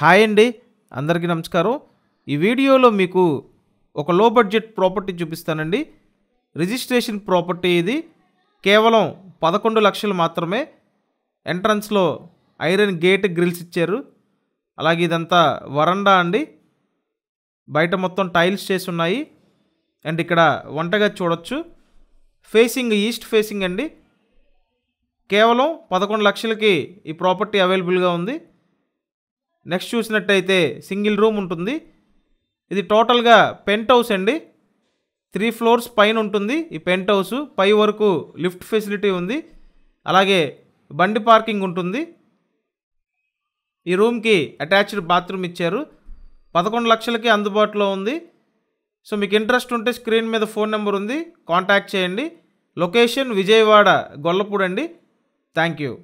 hi అండి అందరికీ నమస్కారం ఈ వీడియోలో మీకు ఒక లో బడ్జెట్ ప్రాపర్టీ చూపిస్తానండి రిజిస్ట్రేషన్ ప్రాపర్టీ ఇది కేవలం పదకొండు లక్షలు మాత్రమే ఎంట్రన్స్లో ఐరన్ గేట్ గ్రిల్స్ ఇచ్చారు అలాగే ఇదంతా వరండా అండి బయట మొత్తం టైల్స్ చేసి ఉన్నాయి అండ్ ఇక్కడ వంటగా చూడొచ్చు ఫేసింగ్ ఈస్ట్ ఫేసింగ్ అండి కేవలం పదకొండు లక్షలకి ఈ ప్రాపర్టీ అవైలబుల్గా ఉంది నెక్స్ట్ చూసినట్టయితే సింగిల్ రూమ్ ఉంటుంది ఇది టోటల్గా పెంట్ హౌస్ అండి త్రీ ఫ్లోర్స్ పైన ఉంటుంది ఈ పెంట్ హౌస్ పై వరకు లిఫ్ట్ ఫెసిలిటీ ఉంది అలాగే బండి పార్కింగ్ ఉంటుంది ఈ రూమ్కి అటాచ్డ్ బాత్రూమ్ ఇచ్చారు పదకొండు లక్షలకి అందుబాటులో ఉంది సో మీకు ఇంట్రెస్ట్ ఉంటే స్క్రీన్ మీద ఫోన్ నెంబర్ ఉంది కాంటాక్ట్ చేయండి లొకేషన్ విజయవాడ గొల్లపూడండి థ్యాంక్ యూ